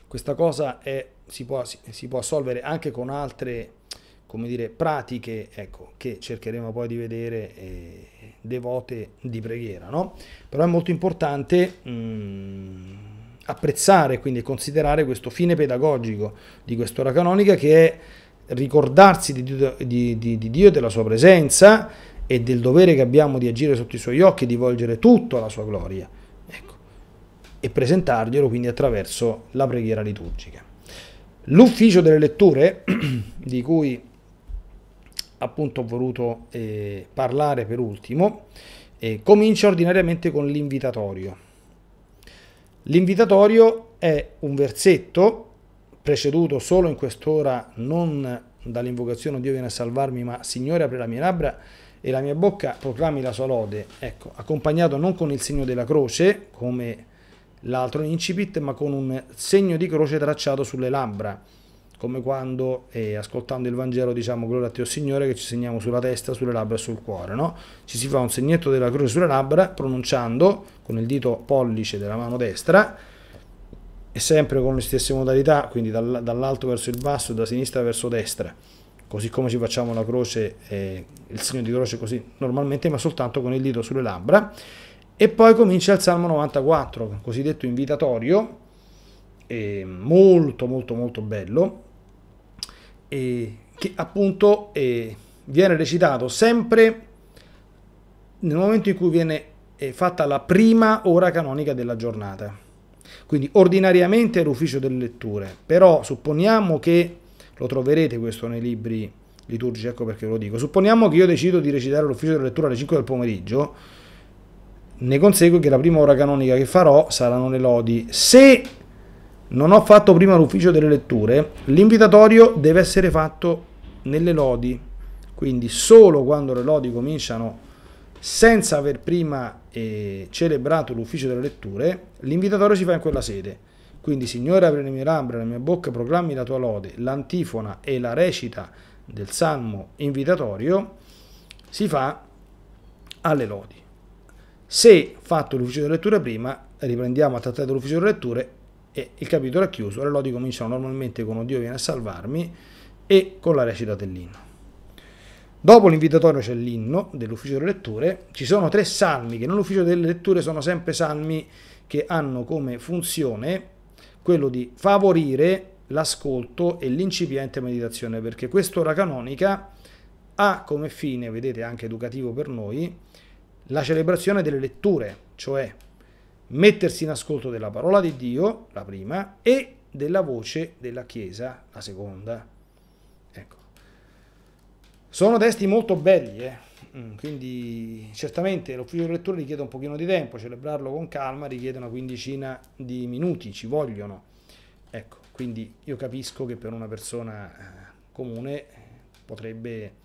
Questa cosa è, si, può, si, si può assolvere anche con altre come dire, pratiche ecco, che cercheremo poi di vedere eh, devote di preghiera. No? Però è molto importante mh, mm, apprezzare quindi considerare questo fine pedagogico di quest'ora canonica che è ricordarsi di Dio, di, di, di Dio e della sua presenza e del dovere che abbiamo di agire sotto i suoi occhi, di volgere tutto alla sua gloria ecco, e presentarglielo quindi attraverso la preghiera liturgica. L'ufficio delle letture, di cui appunto ho voluto eh, parlare per ultimo, eh, comincia ordinariamente con l'invitatorio. L'invitatorio è un versetto preceduto solo in quest'ora non dall'invocazione Dio viene a salvarmi, ma Signore apri la mia labbra e la mia bocca proclami la sua lode, ecco, accompagnato non con il segno della croce, come l'altro incipit, ma con un segno di croce tracciato sulle labbra come quando eh, ascoltando il Vangelo diciamo gloria a te, oh Signore, che ci segniamo sulla testa, sulle labbra e sul cuore, no? Ci si fa un segnetto della croce sulle labbra pronunciando con il dito pollice della mano destra e sempre con le stesse modalità, quindi dal, dall'alto verso il basso, da sinistra verso destra, così come ci facciamo la croce, eh, il segno di croce così normalmente, ma soltanto con il dito sulle labbra. E poi comincia il Salmo 94, cosiddetto invitatorio, eh, molto molto molto bello, eh, che appunto eh, viene recitato sempre nel momento in cui viene fatta la prima ora canonica della giornata. Quindi ordinariamente è l'ufficio delle letture, però supponiamo che, lo troverete questo nei libri liturgici, ecco perché lo dico, supponiamo che io decido di recitare l'ufficio della lettura alle 5 del pomeriggio, ne consegue che la prima ora canonica che farò saranno le lodi. Se non ho fatto prima l'ufficio delle letture, l'invitatorio deve essere fatto nelle lodi, quindi solo quando le lodi cominciano senza aver prima eh, celebrato l'ufficio delle letture, l'invitatorio si fa in quella sede. Quindi, Signore, apri le mie labbra, la mia bocca, proclami la tua lode. L'antifona e la recita del salmo invitatorio si fa alle lodi. Se fatto l'ufficio delle letture prima, riprendiamo a trattare l'ufficio delle letture e il capitolo è chiuso, le lodi cominciano normalmente con Dio viene a salvarmi e con la recita dell'inno. Dopo l'invitatorio c'è l'inno dell'ufficio delle letture, ci sono tre salmi che nell'ufficio delle letture sono sempre salmi che hanno come funzione quello di favorire l'ascolto e l'incipiente meditazione, perché quest'ora canonica ha come fine, vedete anche educativo per noi, la celebrazione delle letture, cioè mettersi in ascolto della parola di Dio, la prima, e della voce della Chiesa, la seconda. Ecco. Sono testi molto belli, eh? Mm, quindi certamente l'ufficio del lettore richiede un pochino di tempo, celebrarlo con calma richiede una quindicina di minuti, ci vogliono. Ecco, quindi io capisco che per una persona eh, comune potrebbe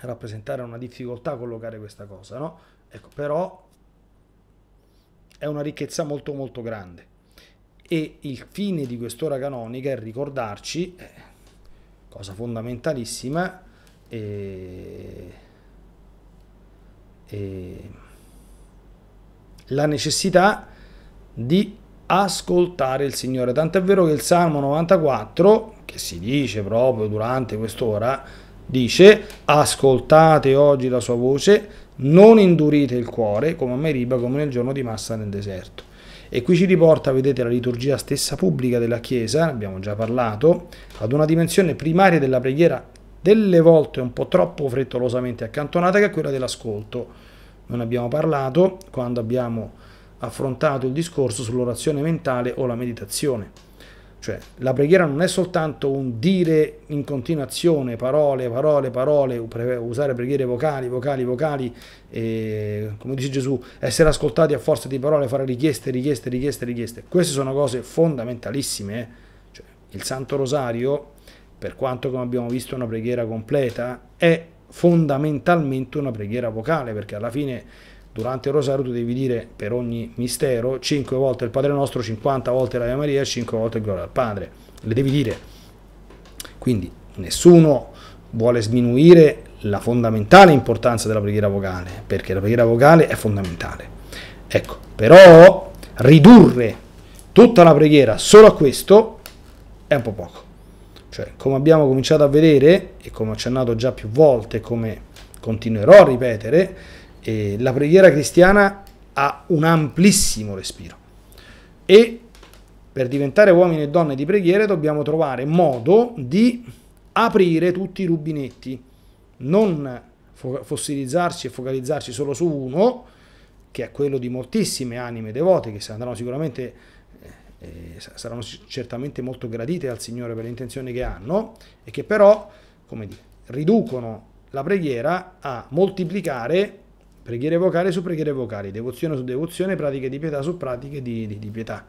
rappresentare una difficoltà collocare questa cosa, no? Ecco, però è una ricchezza molto molto grande e il fine di quest'ora canonica è ricordarci, eh, cosa fondamentalissima, eh, eh, la necessità di ascoltare il Signore. Tant'è vero che il Salmo 94, che si dice proprio durante quest'ora, dice ascoltate oggi la sua voce, non indurite il cuore come a Meriba come nel giorno di massa nel deserto. E qui ci riporta, vedete, la liturgia stessa pubblica della Chiesa, abbiamo già parlato, ad una dimensione primaria della preghiera, delle volte un po' troppo frettolosamente accantonata, che è quella dell'ascolto. Non abbiamo parlato quando abbiamo affrontato il discorso sull'orazione mentale o la meditazione. Cioè, la preghiera non è soltanto un dire in continuazione parole, parole, parole, usare preghiere vocali, vocali, vocali, e, come dice Gesù, essere ascoltati a forza di parole, fare richieste, richieste, richieste, richieste. Queste sono cose fondamentalissime. Eh? Cioè, il Santo Rosario, per quanto come abbiamo visto una preghiera completa, è fondamentalmente una preghiera vocale, perché alla fine durante il rosario tu devi dire per ogni mistero 5 volte il Padre Nostro, 50 volte l'Ave Maria, 5 volte il Gloria al Padre. Le devi dire. Quindi nessuno vuole sminuire la fondamentale importanza della preghiera vocale, perché la preghiera vocale è fondamentale. Ecco, però ridurre tutta la preghiera solo a questo è un po' poco. Cioè, come abbiamo cominciato a vedere e come ho accennato già più volte, come continuerò a ripetere, eh, la preghiera cristiana ha un amplissimo respiro e per diventare uomini e donne di preghiere dobbiamo trovare modo di aprire tutti i rubinetti, non fossilizzarci e focalizzarci solo su uno, che è quello di moltissime anime devote che saranno sicuramente eh, eh saranno certamente molto gradite al Signore per le intenzioni che hanno e che però, come dire, riducono la preghiera a moltiplicare preghiere vocali su preghiere vocali, devozione su devozione, pratiche di pietà su pratiche di, di, di pietà.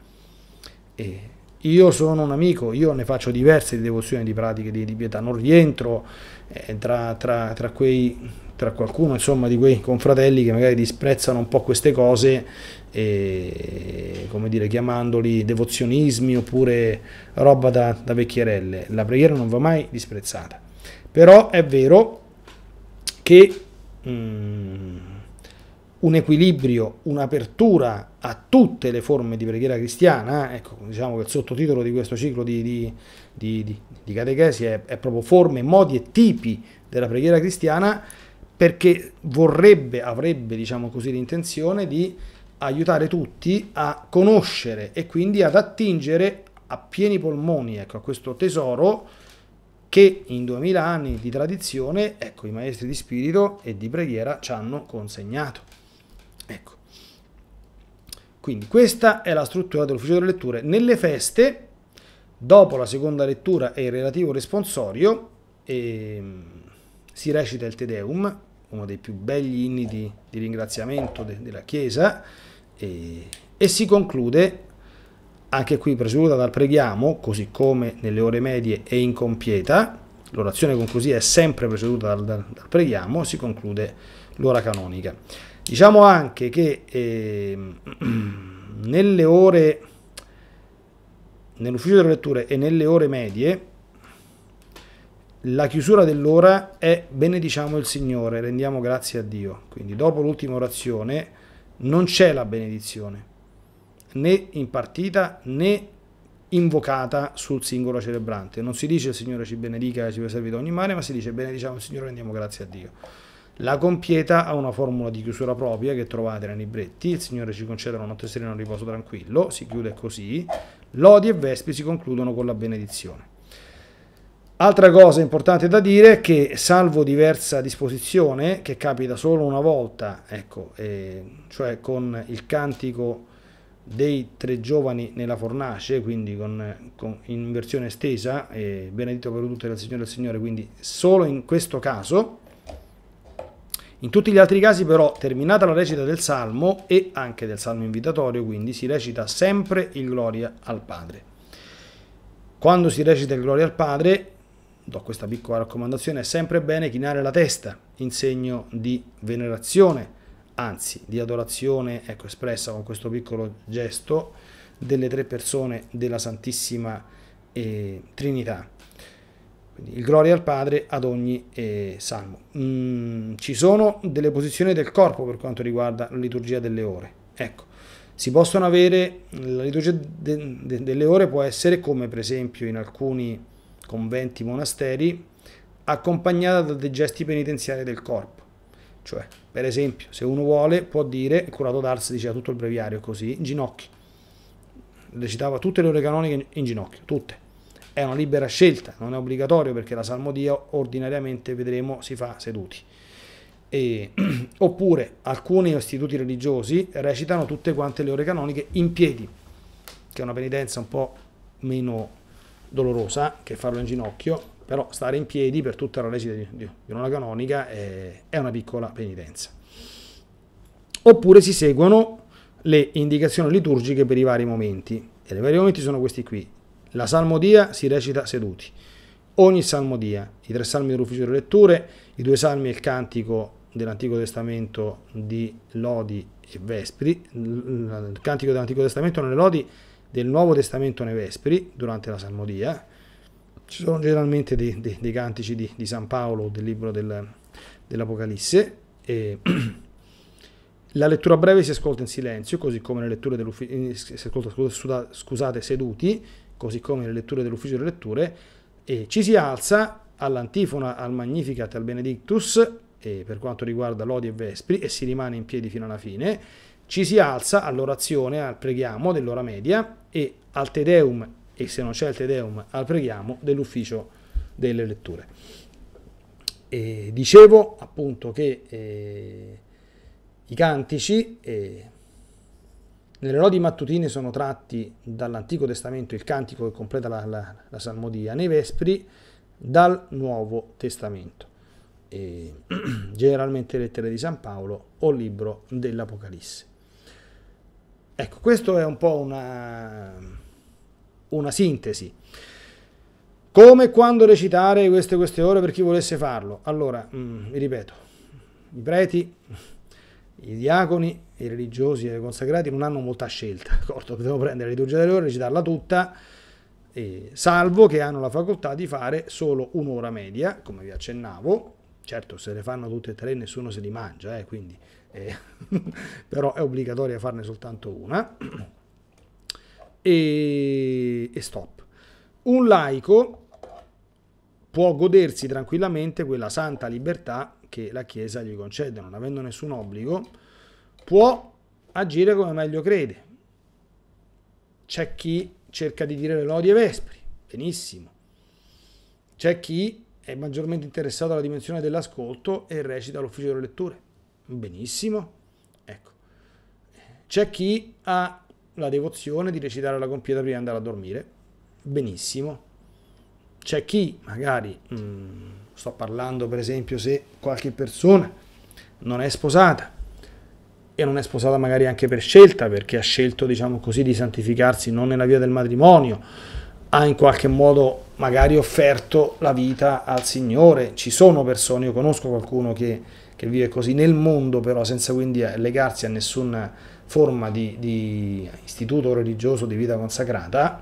E io sono un amico, io ne faccio diverse di devozione di pratiche di, di pietà, non rientro eh, tra, tra, tra, quei, tra, qualcuno insomma, di quei confratelli che magari disprezzano un po' queste cose, eh, come dire, chiamandoli devozionismi oppure roba da, da vecchierelle. La preghiera non va mai disprezzata. Però è vero che... Mm, un equilibrio, un'apertura a tutte le forme di preghiera cristiana, eh, ecco, diciamo che il sottotitolo di questo ciclo di, di, di, di catechesi è, è proprio forme, modi e tipi della preghiera cristiana, perché vorrebbe, avrebbe, diciamo così, l'intenzione di aiutare tutti a conoscere e quindi ad attingere a pieni polmoni ecco, a questo tesoro che in 2000 anni di tradizione ecco, i maestri di spirito e di preghiera ci hanno consegnato. Ecco. Quindi questa è la struttura dell'ufficio delle letture. Nelle feste, dopo la seconda lettura e il relativo responsorio, ehm, si recita il Te Deum, uno dei più begli inni di, di ringraziamento de, della Chiesa, e, e si conclude, anche qui preceduta dal preghiamo, così come nelle ore medie e in l'orazione conclusiva è sempre preceduta dal, dal, dal preghiamo, si conclude l'ora canonica. Diciamo anche che eh, nelle ore, nell'ufficio delle letture e nelle ore medie, la chiusura dell'ora è benediciamo il Signore, rendiamo grazie a Dio. Quindi dopo l'ultima orazione non c'è la benedizione, né impartita né invocata sul singolo celebrante. Non si dice il Signore ci benedica e ci preservi da ogni male, ma si dice benediciamo il Signore e rendiamo grazie a Dio. La compieta ha una formula di chiusura propria che trovate nei libretti. Il Signore ci concede una notte serena e un riposo tranquillo. Si chiude così. Lodi e vespi si concludono con la benedizione. Altra cosa importante da dire è che, salvo diversa disposizione, che capita solo una volta, ecco, eh, cioè con il cantico dei tre giovani nella fornace, quindi con, con, in versione estesa, eh, benedetto per tutte dal Signore e Signore, quindi solo in questo caso in tutti gli altri casi però, terminata la recita del Salmo e anche del Salmo invitatorio, quindi si recita sempre il Gloria al Padre. Quando si recita il Gloria al Padre, do questa piccola raccomandazione, è sempre bene chinare la testa in segno di venerazione, anzi di adorazione, ecco espressa con questo piccolo gesto, delle tre persone della Santissima eh, Trinità. Quindi il gloria al Padre ad ogni eh, salmo. Mm, ci sono delle posizioni del corpo per quanto riguarda la liturgia delle ore. Ecco, si possono avere, la liturgia de, de, delle ore può essere come per esempio in alcuni conventi monasteri accompagnata da dei gesti penitenziari del corpo. Cioè, per esempio, se uno vuole può dire, il curato d'Ars diceva tutto il breviario così, in ginocchio. Recitava tutte le ore canoniche in, in ginocchio, tutte è una libera scelta, non è obbligatorio perché la salmodia ordinariamente vedremo si fa seduti. E, oppure alcuni istituti religiosi recitano tutte quante le ore canoniche in piedi, che è una penitenza un po' meno dolorosa che farlo in ginocchio, però stare in piedi per tutta la recita di, di, una canonica è, è una piccola penitenza. Oppure si seguono le indicazioni liturgiche per i vari momenti. E i vari momenti sono questi qui. La salmodia si recita seduti. Ogni salmodia, i tre salmi dell'ufficio delle letture, i due salmi e il cantico dell'Antico Testamento di Lodi e Vespri, il cantico dell'Antico Testamento nelle Lodi, del Nuovo Testamento nei Vespri, durante la salmodia. Ci sono generalmente dei, dei, dei cantici di, di, San Paolo del libro del, dell'Apocalisse. E la lettura breve si ascolta in silenzio, così come le letture dell'ufficio, eh, scusate, seduti, così come le letture dell'ufficio delle letture, e ci si alza all'antifona al Magnificat al Benedictus per quanto riguarda l'odio e vespri e si rimane in piedi fino alla fine, ci si alza all'orazione, al preghiamo dell'ora media e al Tedeum e se non c'è il Tedeum al preghiamo dell'ufficio delle letture. E dicevo appunto che eh, i cantici eh, nelle lodi mattutine sono tratti dall'Antico Testamento il cantico che completa la, la, la salmodia, nei vespri dal Nuovo Testamento, e, generalmente lettere di San Paolo o libro dell'Apocalisse. Ecco, questa è un po' una, una sintesi. Come e quando recitare queste, queste ore per chi volesse farlo? Allora, mh, mm, vi ripeto, i preti i diaconi, i religiosi e i consacrati non hanno molta scelta, d'accordo? Devo prendere la liturgia delle ore, recitarla tutta, eh, salvo che hanno la facoltà di fare solo un'ora media, come vi accennavo, certo se le fanno tutte e tre nessuno se li mangia, eh, quindi, eh, però è obbligatoria farne soltanto una, e, e stop. Un laico può godersi tranquillamente quella santa libertà che la Chiesa gli concede, non avendo nessun obbligo, può agire come meglio crede. C'è chi cerca di dire le lodi ai vespri, benissimo. C'è chi è maggiormente interessato alla dimensione dell'ascolto e recita l'ufficio delle letture, benissimo. Ecco. C'è chi ha la devozione di recitare la compieta prima di andare a dormire, benissimo. C'è chi magari... Mm, Sto parlando per esempio se qualche persona non è sposata e non è sposata magari anche per scelta, perché ha scelto, diciamo così, di santificarsi non nella via del matrimonio, ha in qualche modo magari offerto la vita al Signore. Ci sono persone, io conosco qualcuno che, che vive così nel mondo, però senza quindi legarsi a nessuna forma di, di istituto religioso di vita consacrata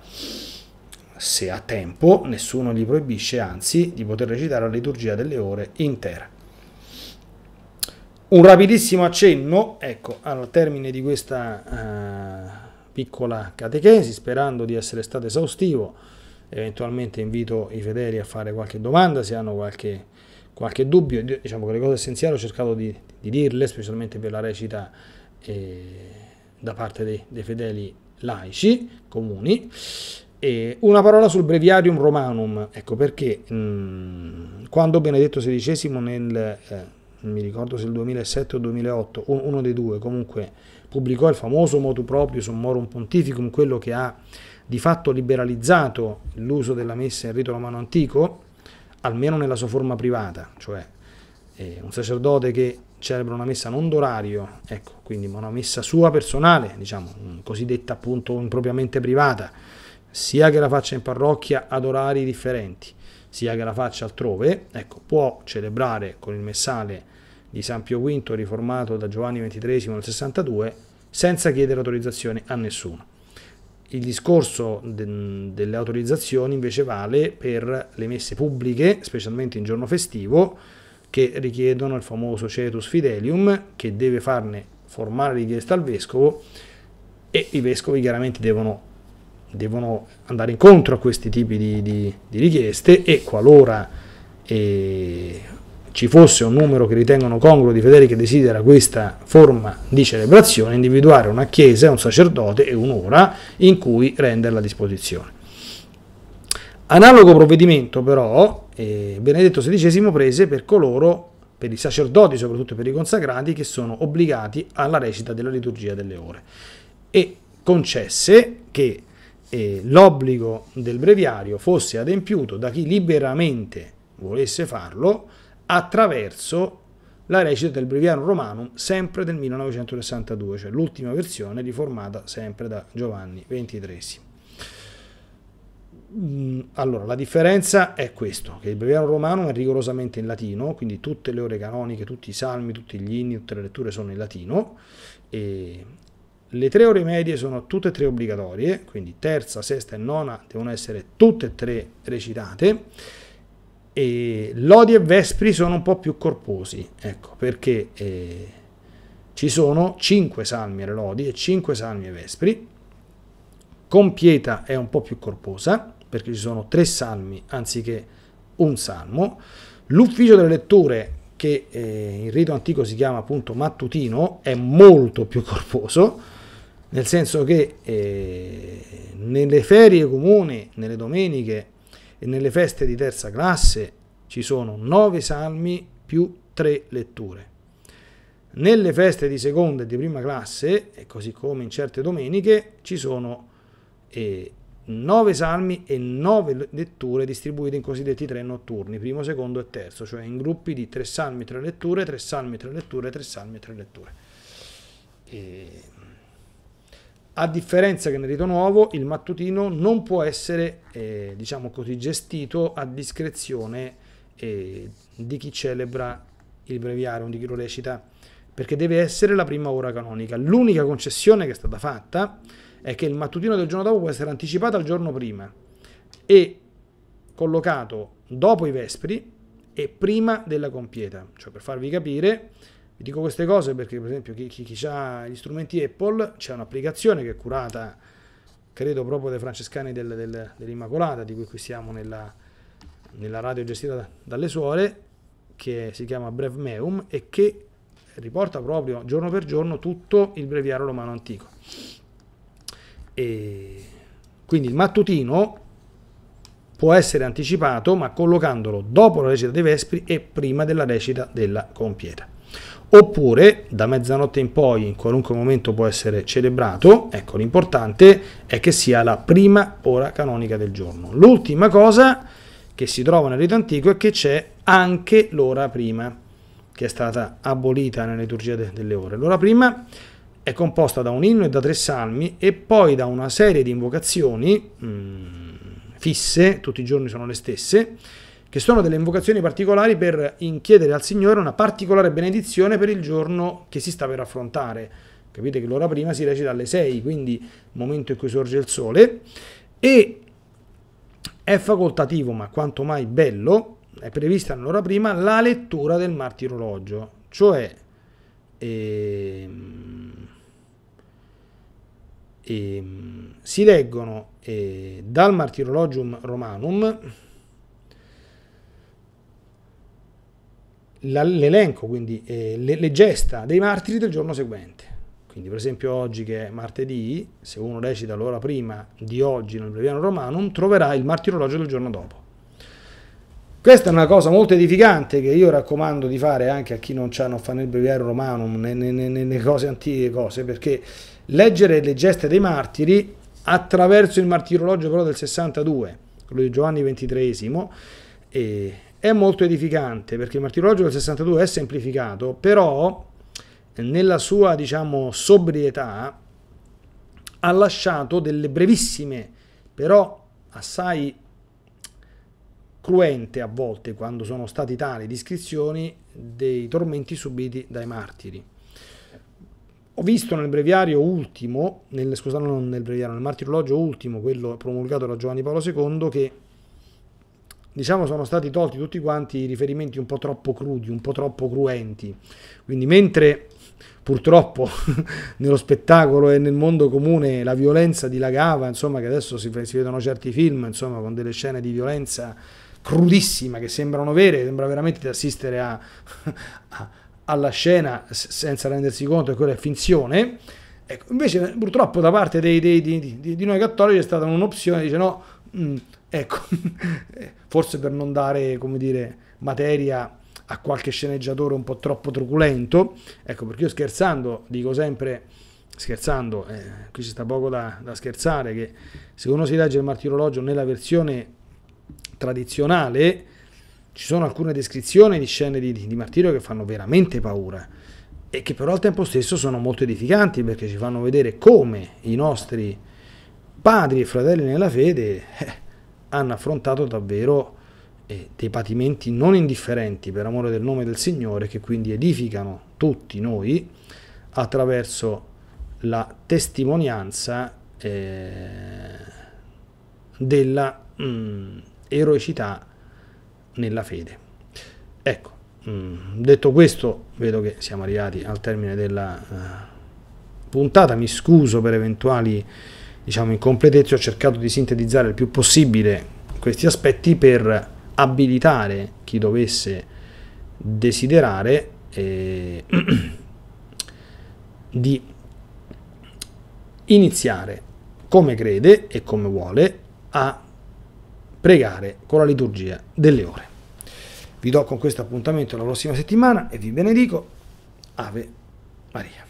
se ha tempo, nessuno gli proibisce anzi di poter recitare la liturgia delle ore intera. Un rapidissimo accenno, ecco, al termine di questa eh, piccola catechesi, sperando di essere stato esaustivo, eventualmente invito i fedeli a fare qualche domanda, se hanno qualche, qualche dubbio, diciamo che le cose essenziali ho cercato di, di dirle, specialmente per la recita eh, da parte dei, dei fedeli laici comuni. E una parola sul breviarium romanum, ecco perché mh, mm, quando Benedetto XVI nel, eh, mi ricordo se il 2007 o 2008, un, uno dei due comunque, pubblicò il famoso motu proprio summorum pontificum, quello che ha di fatto liberalizzato l'uso della messa in rito romano antico, almeno nella sua forma privata, cioè eh, un sacerdote che celebra una messa non d'orario, ecco, quindi una messa sua personale, diciamo, mm, cosiddetta appunto impropriamente privata, sia che la faccia in parrocchia ad orari differenti, sia che la faccia altrove, ecco, può celebrare con il messale di San Pio V riformato da Giovanni XXIII nel 62 senza chiedere autorizzazione a nessuno. Il discorso de- delle autorizzazioni invece vale per le messe pubbliche, specialmente in giorno festivo, che richiedono il famoso cetus fidelium, che deve farne formale richiesta al vescovo e i vescovi chiaramente devono devono andare incontro a questi tipi di, di, di richieste e qualora eh, ci fosse un numero che ritengono congruo di fedeli che desidera questa forma di celebrazione, individuare una chiesa, un sacerdote e un'ora in cui renderla a disposizione. Analogo provvedimento però, eh, Benedetto XVI prese per coloro, per i sacerdoti, soprattutto per i consacrati, che sono obbligati alla recita della liturgia delle ore e concesse che eh, l'obbligo del breviario fosse adempiuto da chi liberamente volesse farlo attraverso la recita del breviario romanum sempre del 1962, cioè l'ultima versione riformata sempre da Giovanni XXIII. Mm, allora, la differenza è questo, che il breviario romanum è rigorosamente in latino, quindi tutte le ore canoniche, tutti i salmi, tutti gli inni, tutte le letture sono in latino, e le tre ore medie sono tutte e tre obbligatorie, quindi terza, sesta e nona devono essere tutte e tre recitate. E lodi e vespri sono un po' più corposi, ecco, perché eh, ci sono 5 salmi alle lodi e 5 salmi ai vespri. Compieta è un po' più corposa, perché ci sono tre salmi anziché un salmo. L'ufficio delle letture, che eh, in rito antico si chiama appunto mattutino, è molto più corposo nel senso che eh, nelle ferie comuni, nelle domeniche e nelle feste di terza classe ci sono nove salmi più tre letture. Nelle feste di seconda e di prima classe, e così come in certe domeniche, ci sono eh, 9 salmi e nove letture distribuite in cosiddetti tre notturni, primo, secondo e terzo, cioè in gruppi di tre salmi, tre letture, tre salmi, tre letture, tre salmi, tre letture. E eh, a differenza che nel rito nuovo il mattutino non può essere eh, diciamo così, gestito a discrezione eh, di chi celebra il breviario, di chi lo recita, perché deve essere la prima ora canonica. L'unica concessione che è stata fatta è che il mattutino del giorno dopo può essere anticipato al giorno prima e collocato dopo i vespri e prima della compieta. Cioè, per farvi capire, vi dico queste cose perché, per esempio, chi, chi, chi ha gli strumenti Apple, c'è un'applicazione che è curata, credo, proprio dai francescani del, del, dell'Immacolata, di cui qui siamo nella, nella radio gestita dalle suore, che si chiama Meum e che riporta proprio giorno per giorno tutto il breviario romano antico. E quindi il mattutino può essere anticipato ma collocandolo dopo la recita dei Vespri e prima della recita della Compieta oppure da mezzanotte in poi in qualunque momento può essere celebrato, ecco l'importante è che sia la prima ora canonica del giorno. L'ultima cosa che si trova nel rito antico è che c'è anche l'ora prima, che è stata abolita nella liturgia de- delle ore. L'ora prima è composta da un inno e da tre salmi e poi da una serie di invocazioni mh, mm, fisse, tutti i giorni sono le stesse, che sono delle invocazioni particolari per inchiedere al Signore una particolare benedizione per il giorno che si sta per affrontare. Capite che l'ora prima si recita alle 6, quindi il momento in cui sorge il sole, e è facoltativo, ma quanto mai bello, è prevista nell'ora prima la lettura del martirologio, cioè ehm, ehm, si leggono eh, dal martirologium romanum l'elenco, quindi eh, le, le gesta dei martiri del giorno seguente. Quindi per esempio oggi che è martedì, se uno recita l'ora prima di oggi nel Breviano Romanum, troverà il martirologio del giorno dopo. Questa è una cosa molto edificante che io raccomando di fare anche a chi non, non fa nel Breviario Romanum, nelle cose antiche cose, perché leggere le geste dei martiri attraverso il martirologio però del 62, quello di Giovanni XXIII, e, eh, è molto edificante perché il martirologio del 62 è semplificato, però nella sua diciamo sobrietà ha lasciato delle brevissime, però assai cruente a volte quando sono stati tali descrizioni dei tormenti subiti dai martiri. Ho visto nel breviario ultimo, nel, scusate non nel breviario, nel martirologio ultimo, quello promulgato da Giovanni Paolo II, che diciamo sono stati tolti tutti quanti i riferimenti un po' troppo crudi, un po' troppo cruenti. Quindi mentre purtroppo nello spettacolo e nel mondo comune la violenza dilagava, insomma che adesso si, si vedono certi film, insomma con delle scene di violenza crudissima che sembrano vere, sembra veramente di assistere a, a, alla scena senza rendersi conto che quella è finzione. Ecco, invece purtroppo da parte dei, dei, di, di, di, noi cattolici è stata un'opzione, dice no, mh, mm, Ecco, forse per non dare, come dire, materia a qualche sceneggiatore un po' troppo truculento, ecco perché io scherzando dico sempre, scherzando, eh, qui ci sta poco da, da, scherzare, che se uno si legge il martirologio nella versione tradizionale ci sono alcune descrizioni di scene di, di, di martirio che fanno veramente paura e che però al tempo stesso sono molto edificanti perché ci fanno vedere come i nostri padri e fratelli nella fede... Eh, hanno affrontato davvero eh, dei patimenti non indifferenti per amore del nome del Signore, che quindi edificano tutti noi attraverso la testimonianza eh, della mh, mm, eroicità nella fede. Ecco, mh, mm, detto questo, vedo che siamo arrivati al termine della eh, puntata, mi scuso per eventuali diciamo in completezza ho cercato di sintetizzare il più possibile questi aspetti per abilitare chi dovesse desiderare eh, di iniziare come crede e come vuole a pregare con la liturgia delle ore. Vi do con questo appuntamento la prossima settimana e vi benedico. Ave Maria.